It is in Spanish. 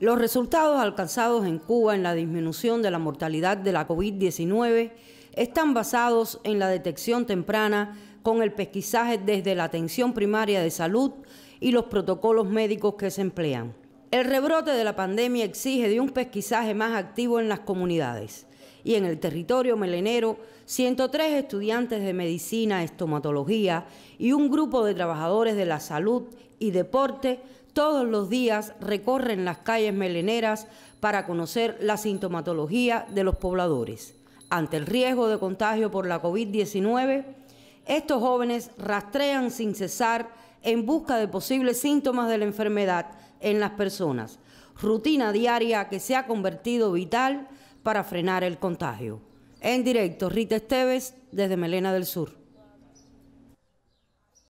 Los resultados alcanzados en Cuba en la disminución de la mortalidad de la COVID-19 están basados en la detección temprana con el pesquisaje desde la atención primaria de salud y los protocolos médicos que se emplean. El rebrote de la pandemia exige de un pesquisaje más activo en las comunidades. Y en el territorio melenero, 103 estudiantes de medicina, estomatología y un grupo de trabajadores de la salud y deporte todos los días recorren las calles meleneras para conocer la sintomatología de los pobladores. Ante el riesgo de contagio por la COVID-19, estos jóvenes rastrean sin cesar en busca de posibles síntomas de la enfermedad en las personas, rutina diaria que se ha convertido vital para frenar el contagio. En directo, Rita Esteves, desde Melena del Sur.